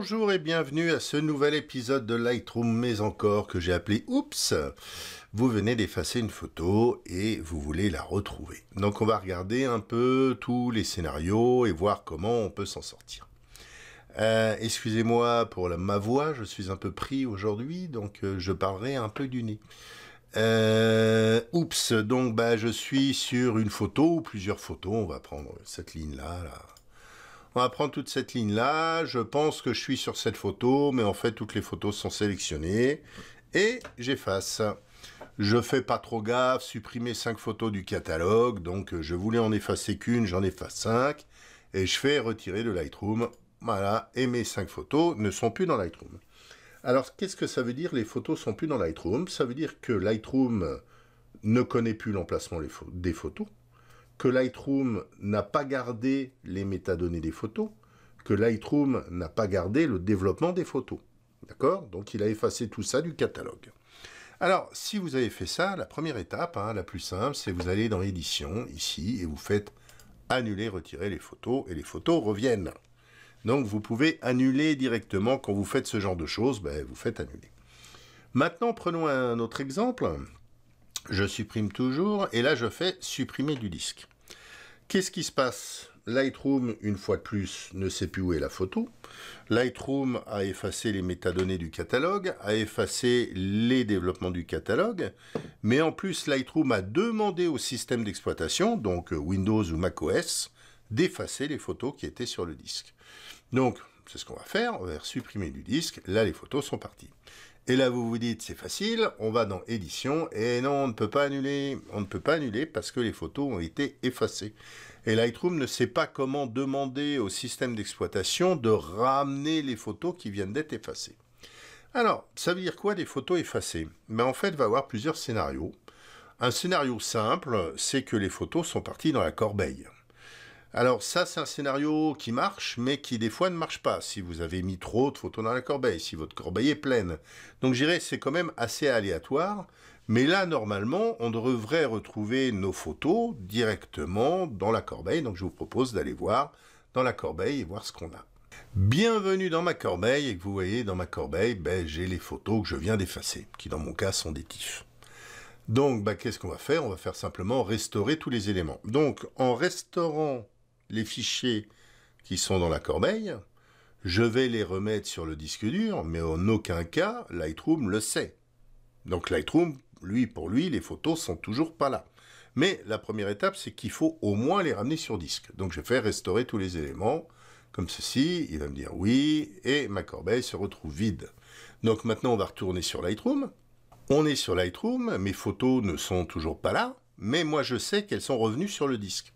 Bonjour et bienvenue à ce nouvel épisode de Lightroom mais encore que j'ai appelé Oups. Vous venez d'effacer une photo et vous voulez la retrouver. Donc on va regarder un peu tous les scénarios et voir comment on peut s'en sortir. Euh, excusez-moi pour ma voix, je suis un peu pris aujourd'hui, donc euh, je parlerai un peu du nez. Euh, oups, donc bah, je suis sur une photo plusieurs photos, on va prendre cette ligne-là, là on va prendre toute cette ligne-là, je pense que je suis sur cette photo, mais en fait toutes les photos sont sélectionnées, et j'efface. Je fais pas trop gaffe, supprimer 5 photos du catalogue, donc euh, je voulais en effacer qu'une, j'en efface 5, et je fais retirer de Lightroom, voilà, et mes 5 photos ne sont plus dans Lightroom. Alors qu'est-ce que ça veut dire les photos sont plus dans Lightroom Ça veut dire que Lightroom ne connaît plus l'emplacement des photos, que Lightroom n'a pas gardé les métadonnées des photos, que Lightroom n'a pas gardé le développement des photos. D'accord Donc il a effacé tout ça du catalogue. Alors, si vous avez fait ça, la première étape, hein, la plus simple, c'est vous allez dans édition, ici, et vous faites annuler, retirer les photos, et les photos reviennent. Donc vous pouvez annuler directement quand vous faites ce genre de choses, ben, vous faites annuler. Maintenant, prenons un autre exemple. Je supprime toujours, et là je fais supprimer du disque. Qu'est-ce qui se passe Lightroom, une fois de plus, ne sait plus où est la photo. Lightroom a effacé les métadonnées du catalogue, a effacé les développements du catalogue, mais en plus Lightroom a demandé au système d'exploitation, donc euh, Windows ou macOS, d'effacer les photos qui étaient sur le disque. Donc, c'est ce qu'on va faire, on va supprimer du disque, là les photos sont parties. Et là, vous vous dites, c'est facile, on va dans édition, et non, on ne peut pas annuler. On ne peut pas annuler parce que les photos ont été effacées. Et Lightroom ne sait pas comment demander au système d'exploitation de ramener les photos qui viennent d'être effacées. Alors, ça veut dire quoi des photos effacées Mais ben, En fait, il va y avoir plusieurs scénarios. Un scénario simple, c'est que les photos sont parties dans la corbeille. Alors ça, c'est un scénario qui marche, mais qui des fois ne marche pas, si vous avez mis trop de photos dans la corbeille, si votre corbeille est pleine. Donc j'irai, c'est quand même assez aléatoire, mais là, normalement, on devrait retrouver nos photos directement dans la corbeille, donc je vous propose d'aller voir dans la corbeille et voir ce qu'on a. Bienvenue dans ma corbeille, et que vous voyez, dans ma corbeille, ben, j'ai les photos que je viens d'effacer, qui dans mon cas sont des tifs. Donc, bah qu'est-ce qu'on va faire On va faire simplement restaurer tous les éléments. Donc, en restaurant les fichiers qui sont dans la corbeille, je vais les remettre sur le disque dur, mais en aucun cas Lightroom le sait. Donc Lightroom, lui, pour lui, les photos sont toujours pas là. Mais la première étape, c'est qu'il faut au moins les ramener sur disque. Donc je vais faire restaurer tous les éléments, comme ceci, il va me dire oui, et ma corbeille se retrouve vide. Donc maintenant, on va retourner sur Lightroom. On est sur Lightroom, mes photos ne sont toujours pas là, mais moi je sais qu'elles sont revenues sur le disque.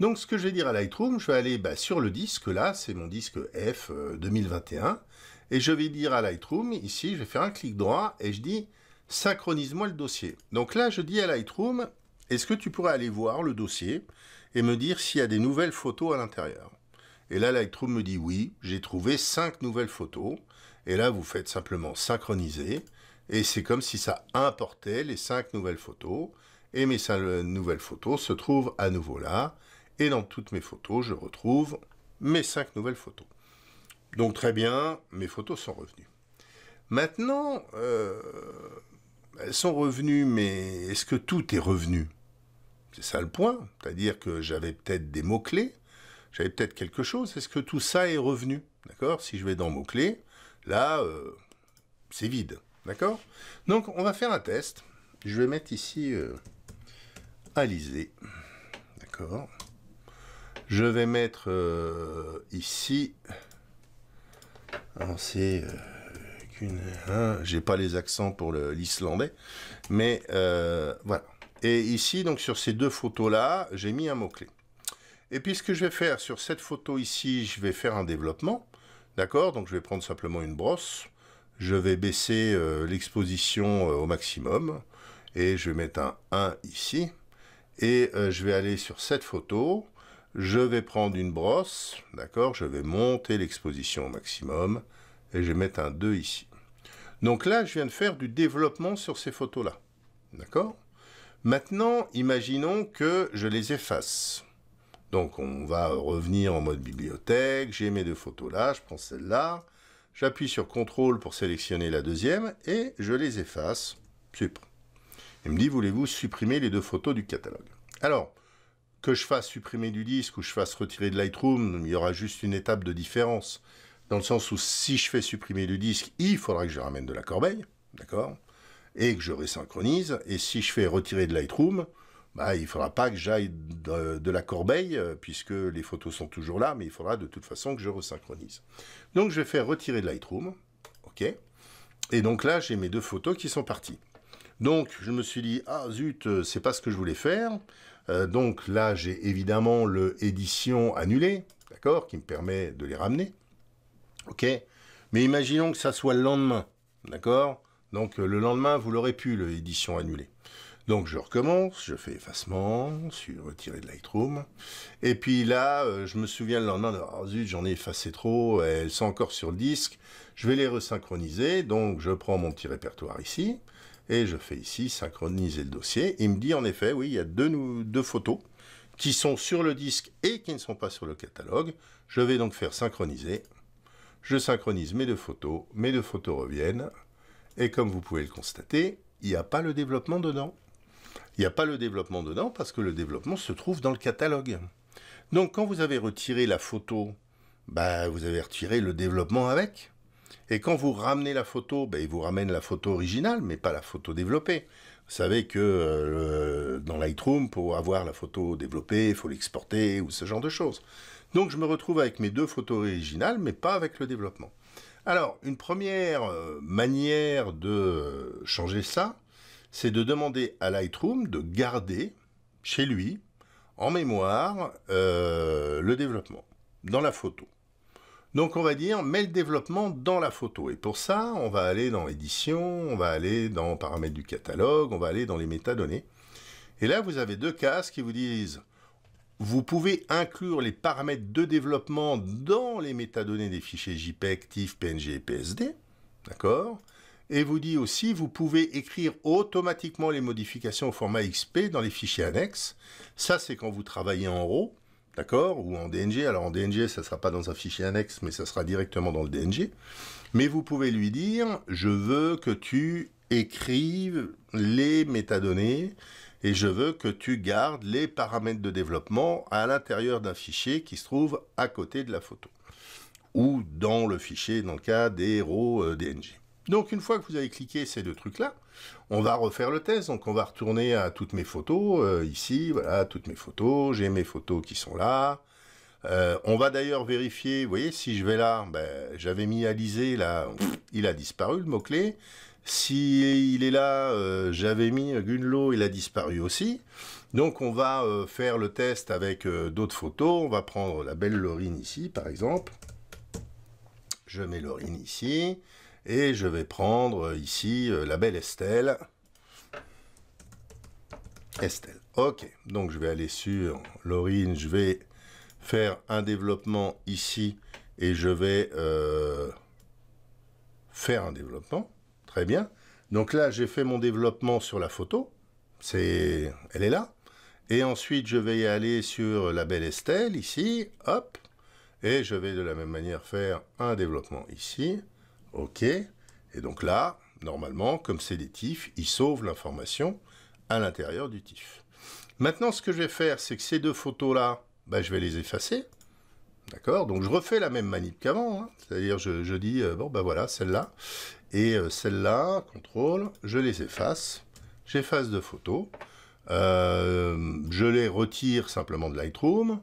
Donc ce que je vais dire à Lightroom, je vais aller bah, sur le disque, là c'est mon disque F 2021, euh, et je vais dire à Lightroom, ici je vais faire un clic droit et je dis synchronise-moi le dossier. Donc là je dis à Lightroom, est-ce que tu pourrais aller voir le dossier et me dire s'il y a des nouvelles photos à l'intérieur Et là Lightroom me dit oui, j'ai trouvé 5 nouvelles photos, et là vous faites simplement synchroniser, et c'est comme si ça importait les 5 nouvelles photos, et mes nouvelles photos se trouvent à nouveau là, et dans toutes mes photos, je retrouve mes cinq nouvelles photos. Donc très bien, mes photos sont revenues. Maintenant, euh, elles sont revenues, mais est-ce que tout est revenu C'est ça le point. C'est-à-dire que j'avais peut-être des mots-clés, j'avais peut-être quelque chose. Est-ce que tout ça est revenu D'accord Si je vais dans mots-clés, là, euh, c'est vide. D'accord Donc, on va faire un test. Je vais mettre ici euh, Alizé. D'accord je vais mettre euh, ici. Je hein, c'est euh, hein, J'ai pas les accents pour l'islandais, mais euh, voilà. Et ici, donc sur ces deux photos-là, j'ai mis un mot-clé. Et puis ce que je vais faire sur cette photo ici, je vais faire un développement. D'accord Donc je vais prendre simplement une brosse. Je vais baisser l'exposition au maximum. Et je vais mettre un 1 ici. Et je vais aller sur cette photo je vais prendre une brosse, d'accord, je vais monter l'exposition au maximum, et je vais mettre un 2 ici. Donc là, je viens de faire du développement sur ces photos-là, d'accord Maintenant, imaginons que je les efface. Donc on va revenir en mode bibliothèque, j'ai mes deux photos là, je prends celle-là, j'appuie sur CTRL pour sélectionner la deuxième, et je les efface, super. Il me dit, voulez-vous supprimer les deux photos du catalogue Alors, que je fasse supprimer du disque ou je fasse retirer de Lightroom, il y aura juste une étape de différence. Dans le sens où si je fais supprimer du disque, il faudra que je ramène de la corbeille, d'accord Et que je resynchronise. Et si je fais retirer de Lightroom, bah, il ne faudra pas que j'aille de, de, la corbeille, euh, puisque les photos sont toujours là, mais il faudra de toute façon que je resynchronise. Donc je vais faire retirer de Lightroom, ok Et donc là, j'ai mes deux photos qui sont parties. Donc je me suis dit, ah zut, euh, c'est pas ce que je voulais faire. Euh, donc là, j'ai évidemment le édition annulée, d'accord, qui me permet de les ramener. Ok Mais imaginons que ça soit le lendemain, d'accord Donc euh, le lendemain, vous l'aurez pu, le édition annulée. Donc je recommence, je fais effacement, je suis retiré de Lightroom. Et puis là, je me souviens le lendemain, ah zut, j'en ai effacé trop, elles sont encore sur le disque. Je vais les resynchroniser, donc je prends mon petit répertoire ici. Et je fais ici synchroniser le dossier. Il me dit en effet, oui, il y a deux, photos qui sont sur le disque et qui ne sont pas sur le catalogue. Je vais donc faire synchroniser. Je synchronise mes deux photos, mes deux photos reviennent. Et comme vous pouvez le constater, il n'y a pas le développement dedans. Il n'y a pas le développement dedans parce que le développement se trouve dans le catalogue. Donc quand vous avez retiré la photo, ben, vous avez retiré le développement avec. Et quand vous ramenez la photo, ben, il vous ramène la photo originale, mais pas la photo développée. Vous savez que euh, dans Lightroom, pour avoir la photo développée, il faut l'exporter ou ce genre de choses. Donc je me retrouve avec mes deux photos originales, mais pas avec le développement. Alors, une première euh, manière de changer ça, c'est de demander à Lightroom de garder chez lui, en mémoire, euh, le développement, dans la photo. Donc on va dire, mets le développement dans la photo. Et pour ça, on va aller dans édition, on va aller dans paramètres du catalogue, on va aller dans les métadonnées. Et là, vous avez deux cases qui vous disent, vous pouvez inclure les paramètres de développement dans les métadonnées des fichiers JPEG, TIFF, PNG et PSD. D'accord et vous dit aussi, vous pouvez écrire automatiquement les modifications au format XP dans les fichiers annexes. Ça, c'est quand vous travaillez en RAW d'accord Ou en DNG. Alors en DNG, ça ne sera pas dans un fichier annexe, mais ça sera directement dans le DNG. Mais vous pouvez lui dire, je veux que tu écrives les métadonnées et je veux que tu gardes les paramètres de développement à l'intérieur d'un fichier qui se trouve à côté de la photo ou dans le fichier dans le cas des héros euh, DNG. Donc une fois que vous avez cliqué ces deux trucs-là, on va refaire le test. Donc on va retourner à toutes mes photos, euh, ici, voilà, toutes mes photos, j'ai mes photos qui sont là. Euh, on va d'ailleurs vérifier, vous voyez, si je vais là, ben, j'avais mis Alizé, là, il a disparu le mot-clé. Si il est là, euh, j'avais mis Gunlo, il a disparu aussi. Donc on va faire le test avec d'autres photos. On va prendre la belle Laurine ici, par exemple. Je mets Laurine ici. Et je vais prendre euh, ici euh, la belle Estelle. Estelle. Ok, donc je vais aller sur l'orine. je vais faire un développement ici et je vais euh, faire un développement. Très bien. Donc là, j'ai fait mon développement sur la photo. C'est, Elle est là. Et ensuite, je vais aller sur la belle Estelle, ici. Hop. Et je vais de la même manière faire un développement ici. OK Et donc là, normalement, comme c'est des tifs, ils sauve l'information à l'intérieur du TIF. Maintenant, ce que je vais faire, c'est que ces deux photos-là, bah, je vais les effacer. D'accord Donc je refais la même manip qu'avant. Hein. C'est-à-dire, je, dis, euh, bon, ben voilà, celle-là. Et euh, celle-là, contrôle, je les efface. J'efface deux photos. Euh, je les retire simplement de Lightroom.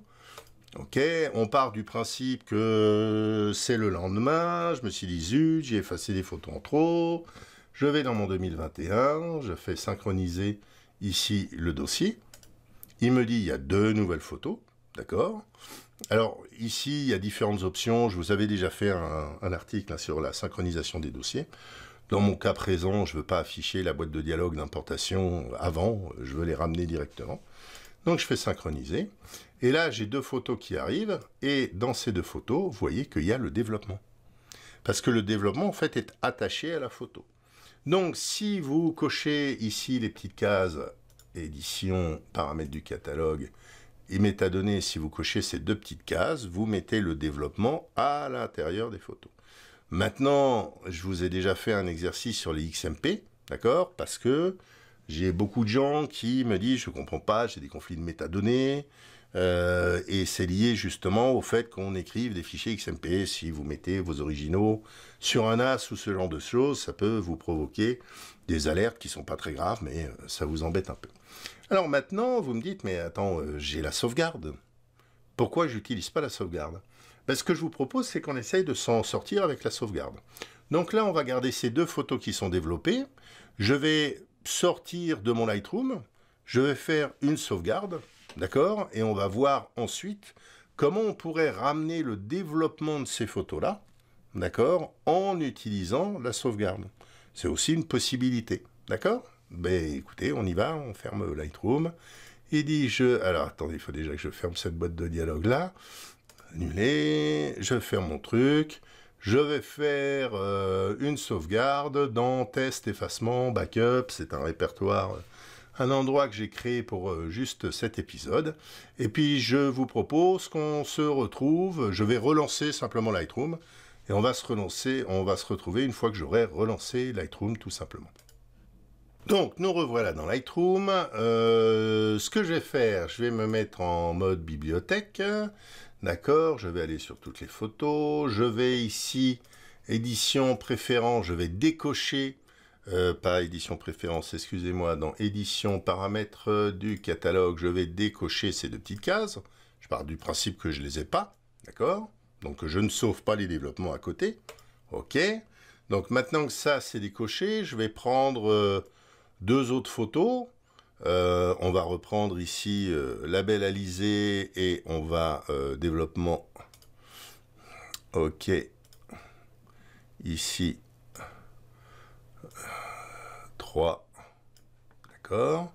Ok, on part du principe que c'est le lendemain, je me suis dit j'ai effacé des photos en trop, je vais dans mon 2021, je fais synchroniser ici le dossier, il me dit il y a deux nouvelles photos, d'accord Alors ici il y a différentes options, je vous avais déjà fait un, article hein, sur la synchronisation des dossiers, dans mon cas présent, je ne veux pas afficher la boîte de dialogue d'importation avant, je veux les ramener directement. Donc je fais synchroniser. Et là, j'ai deux photos qui arrivent. Et dans ces deux photos, vous voyez qu'il y a le développement. Parce que le développement, en fait, est attaché à la photo. Donc si vous cochez ici les petites cases édition, paramètres du catalogue et métadonnées, si vous cochez ces deux petites cases, vous mettez le développement à l'intérieur des photos. Maintenant, je vous ai déjà fait un exercice sur les XMP, d'accord Parce que j'ai beaucoup de gens qui me disent, je comprends pas, j'ai des conflits de métadonnées, euh, et c'est lié justement au fait qu'on écrive des fichiers XMP. Si vous mettez vos originaux sur un as ou ce genre de choses, ça peut vous provoquer des alertes qui sont pas très graves, mais euh, ça vous embête un peu. Alors maintenant, vous me dites, mais attends, euh, j'ai la sauvegarde. Pourquoi j'utilise pas la sauvegarde parce ben, Ce que je vous propose, c'est qu'on essaye de s'en sortir avec la sauvegarde. Donc là, on va garder ces deux photos qui sont développées. Je vais sortir de mon Lightroom, je vais faire une sauvegarde, d'accord Et on va voir ensuite comment on pourrait ramener le développement de ces photos-là, d'accord En utilisant la sauvegarde. C'est aussi une possibilité, d'accord Ben écoutez, on y va, on ferme Lightroom. Il dit, je... Alors attendez, il faut déjà que je ferme cette boîte de dialogue-là. Annuler, je ferme mon truc. Je vais faire euh, une sauvegarde dans test, effacement, backup, c'est un répertoire, euh, un endroit que j'ai créé pour euh, juste cet épisode. Et puis je vous propose qu'on se retrouve, je vais relancer simplement Lightroom, et on va se relancer, on va se retrouver une fois que j'aurai relancé Lightroom tout simplement. Donc nous revoilà dans Lightroom. ce que je vais faire, je vais me mettre en mode bibliothèque. D'accord, je vais aller sur toutes les photos, je vais ici, édition préférence, je vais décocher, euh, pas édition préférence, excusez-moi, dans édition paramètres euh, du catalogue, je vais décocher ces deux petites cases. Je pars du principe que je les ai pas, d'accord Donc je ne sauve pas les développements à côté. OK. Donc maintenant que ça c'est décoché, je vais prendre euh, deux autres photos. Euh, on va reprendre ici euh, label alisé et on va euh, développement. Ok. Ici. 3. D'accord.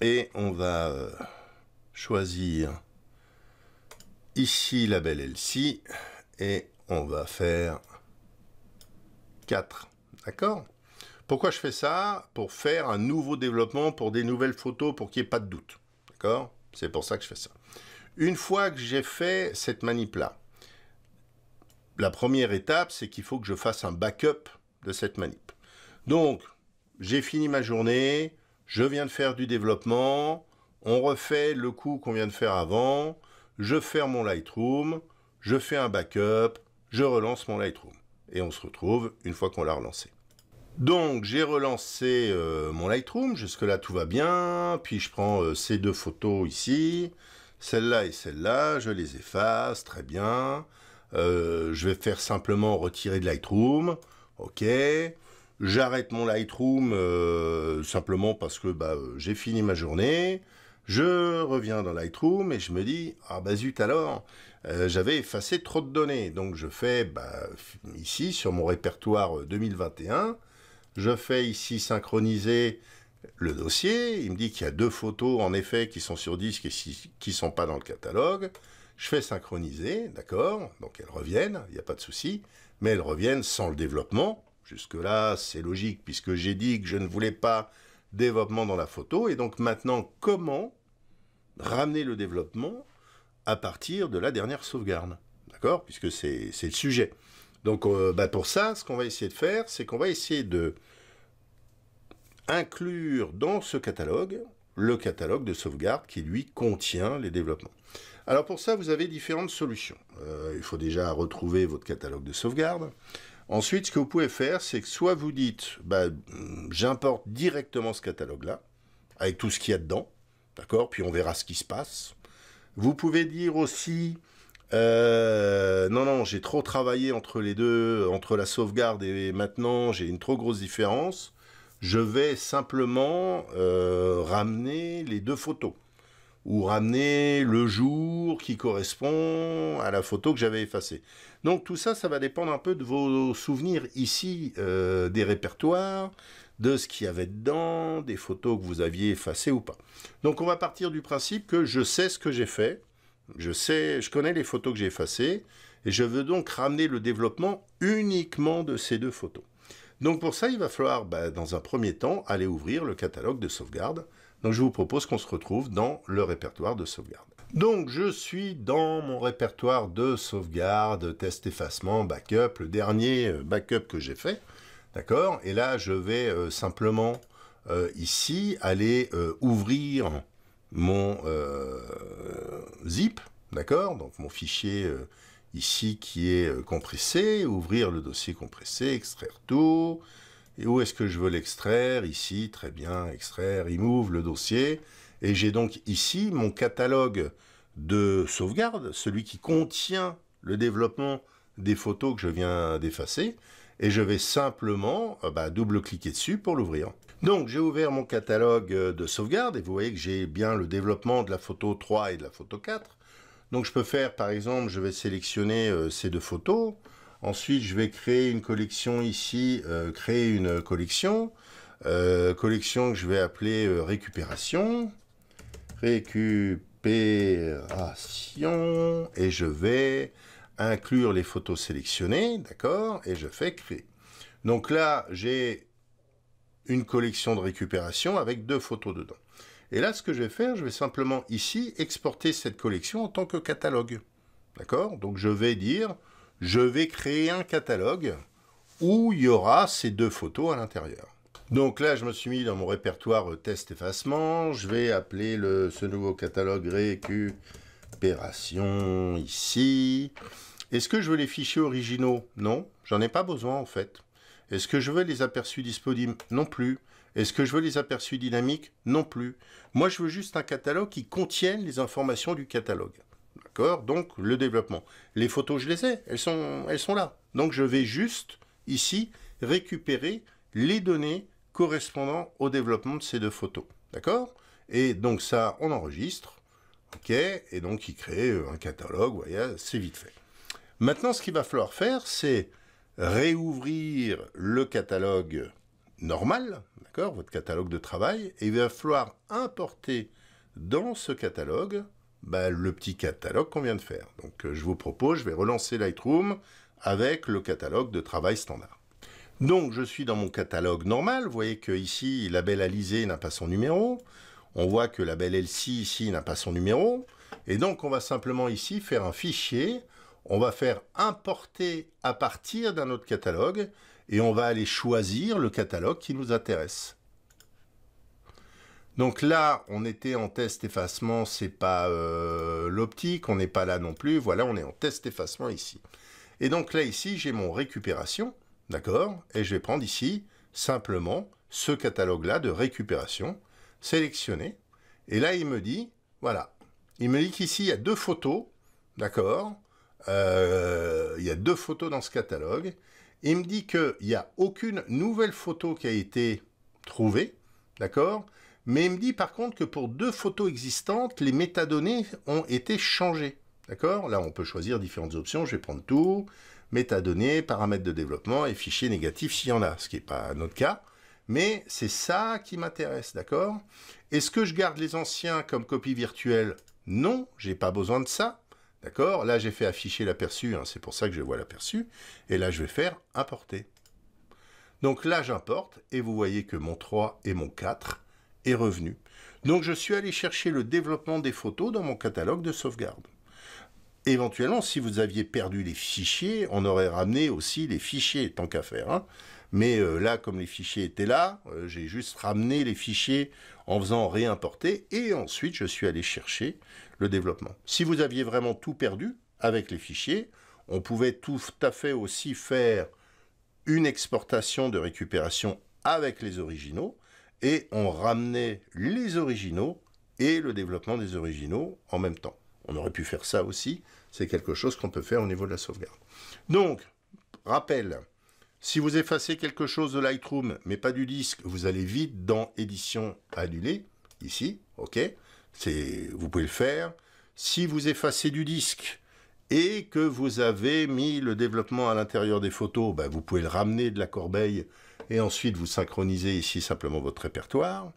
Et on va choisir ici label LC et on va faire 4. D'accord pourquoi je fais ça Pour faire un nouveau développement, pour des nouvelles photos, pour qu'il n'y ait pas de doute. D'accord C'est pour ça que je fais ça. Une fois que j'ai fait cette manip-là, la première étape, c'est qu'il faut que je fasse un backup de cette manip. Donc, j'ai fini ma journée, je viens de faire du développement, on refait le coup qu'on vient de faire avant, je ferme mon Lightroom, je fais un backup, je relance mon Lightroom. Et on se retrouve une fois qu'on l'a relancé. Donc j'ai relancé euh, mon Lightroom, jusque-là tout va bien, puis je prends euh, ces deux photos ici, celle-là et celle-là, je les efface, très bien. Euh, je vais faire simplement retirer de Lightroom, ok. J'arrête mon Lightroom simplement parce que bah, j'ai fini ma journée. Je reviens dans Lightroom et je me dis ah bah zut alors j'avais effacé trop de données donc je fais bah, ici sur mon répertoire 2021 je fais ici synchroniser le dossier, il me dit qu'il y a deux photos en effet qui sont sur disque et qui ne sont pas dans le catalogue. Je fais synchroniser, d'accord, donc elles reviennent, il n'y a pas de souci, mais elles reviennent sans le développement. Jusque-là, c'est logique, puisque j'ai dit que je ne voulais pas développement dans la photo, et donc maintenant, comment ramener le développement à partir de la dernière sauvegarde D'accord Puisque c'est le sujet. Donc euh, bah, pour ça, ce qu'on va essayer de faire, c'est qu'on va essayer de inclure dans ce catalogue le catalogue de sauvegarde qui lui contient les développements. Alors pour ça, vous avez différentes solutions. Euh, il faut déjà retrouver votre catalogue de sauvegarde. Ensuite, ce que vous pouvez faire, c'est que soit vous dites, bah, hum, j'importe directement ce catalogue-là, avec tout ce qu'il y a dedans, d'accord Puis on verra ce qui se passe. Vous pouvez dire aussi, euh, non, non, j'ai trop travaillé entre les deux, entre la sauvegarde et maintenant, j'ai une trop grosse différence. Je vais simplement euh, ramener les deux photos ou ramener le jour qui correspond à la photo que j'avais effacée. Donc tout ça, ça va dépendre un peu de vos souvenirs ici, euh, des répertoires, de ce qu'il y avait dedans, des photos que vous aviez effacées ou pas. Donc on va partir du principe que je sais ce que j'ai fait, je sais, je connais les photos que j'ai effacées et je veux donc ramener le développement uniquement de ces deux photos. Donc pour ça, il va falloir, bah, dans un premier temps, aller ouvrir le catalogue de sauvegarde. Donc je vous propose qu'on se retrouve dans le répertoire de sauvegarde. Donc je suis dans mon répertoire de sauvegarde, test effacement, backup, le dernier euh, backup que j'ai fait. D'accord Et là, je vais euh, simplement euh, ici aller ouvrir mon euh, zip, d'accord Donc mon fichier euh, ici qui est euh, compressé, ouvrir le dossier compressé, extraire tout. Et où est-ce que je veux l'extraire Ici, très bien, extraire, remove le dossier. Et j'ai donc ici mon catalogue de sauvegarde, celui qui contient le développement des photos que je viens d'effacer. Et je vais simplement bah, double-cliquer dessus pour l'ouvrir. Donc j'ai ouvert mon catalogue euh, de sauvegarde et vous voyez que j'ai bien le développement de la photo 3 et de la photo 4. Donc je peux faire par exemple, je vais sélectionner euh, ces deux photos. Ensuite je vais créer une collection ici, euh, créer une collection. collection que je vais appeler récupération. Récupération. Et je vais inclure les photos sélectionnées, d'accord Et je fais créer. Donc là j'ai une collection de récupération avec deux photos dedans. Et là, ce que je vais faire, je vais simplement ici exporter cette collection en tant que catalogue. D'accord Donc je vais dire, je vais créer un catalogue où il y aura ces deux photos à l'intérieur. Donc là, je me suis mis dans mon répertoire euh, test effacement. Je vais appeler ce nouveau catalogue récupération ici. Est-ce que je veux les fichiers originaux Non, j'en ai pas besoin en fait. Est-ce que je veux les aperçus disponibles Non plus. Est-ce que je veux les aperçus dynamiques Non plus. Moi, je veux juste un catalogue qui contienne les informations du catalogue. D'accord Donc, le développement. Les photos, je les ai. Elles sont, elles sont là. Donc, je vais juste, ici, récupérer les données correspondant au développement de ces deux photos. D'accord Et donc, ça, on enregistre. OK Et donc, il crée euh, un catalogue. c'est vite fait. Maintenant, ce qu'il va falloir faire, c'est réouvrir le catalogue normal, d'accord, votre catalogue de travail, et il va falloir importer dans ce catalogue bah, le petit catalogue qu'on vient de faire. Donc euh, je vous propose, je vais relancer Lightroom avec le catalogue de travail standard. Donc je suis dans mon catalogue normal, vous voyez que ici belle alizée n'a pas son numéro, on voit que la belle LC ici n'a pas son numéro, et donc on va simplement ici faire un fichier on va faire importer à partir d'un autre catalogue et on va aller choisir le catalogue qui nous intéresse. Donc là, on était en test effacement, c'est pas euh, l'optique, on n'est pas là non plus. Voilà, on est en test effacement ici. Et donc là, ici, j'ai mon récupération, d'accord Et je vais prendre ici, simplement, ce catalogue-là de récupération, Sélectionner. Et là, il me dit, voilà, il me dit qu'ici, il y a deux photos, d'accord euh, il y a deux photos dans ce catalogue. Il me dit qu'il n'y a aucune nouvelle photo qui a été trouvée, d'accord Mais il me dit par contre que pour deux photos existantes, les métadonnées ont été changées, d'accord Là, on peut choisir différentes options, je vais prendre tout, métadonnées, paramètres de développement et fichiers négatifs s'il y en a, ce qui n'est pas notre cas. Mais c'est ça qui m'intéresse, d'accord Est-ce que je garde les anciens comme copie virtuelle Non, j'ai pas besoin de ça. D'accord Là, j'ai fait afficher l'aperçu, hein, c'est pour ça que je vois l'aperçu. Et là, je vais faire importer. Donc là, j'importe, et vous voyez que mon 3 et mon 4 est revenu. Donc je suis allé chercher le développement des photos dans mon catalogue de sauvegarde. Éventuellement, si vous aviez perdu les fichiers, on aurait ramené aussi les fichiers, tant qu'à faire. Hein. Mais euh, là, comme les fichiers étaient là, euh, j'ai juste ramené les fichiers en faisant réimporter et ensuite je suis allé chercher le développement. Si vous aviez vraiment tout perdu avec les fichiers, on pouvait tout à fait aussi faire une exportation de récupération avec les originaux et on ramenait les originaux et le développement des originaux en même temps. On aurait pu faire ça aussi, c'est quelque chose qu'on peut faire au niveau de la sauvegarde. Donc, rappel, si vous effacez quelque chose de Lightroom, mais pas du disque, vous allez vite dans Édition annulée, ici, ok Vous pouvez le faire. Si vous effacez du disque et que vous avez mis le développement à l'intérieur des photos, ben, vous pouvez le ramener de la corbeille et ensuite vous synchronisez ici simplement votre répertoire.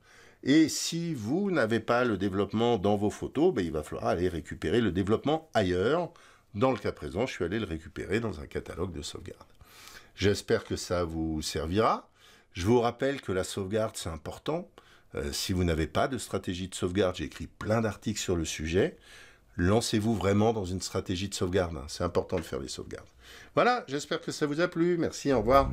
Et si vous n'avez pas le développement dans vos photos, ben, il va falloir aller récupérer le développement ailleurs. Dans le cas présent, je suis allé le récupérer dans un catalogue de sauvegarde. J'espère que ça vous servira. Je vous rappelle que la sauvegarde, c'est important. Euh, si vous n'avez pas de stratégie de sauvegarde, j'ai écrit plein d'articles sur le sujet. Lancez-vous vraiment dans une stratégie de sauvegarde. C'est important de faire des sauvegardes. Voilà, j'espère que ça vous a plu. Merci, au revoir.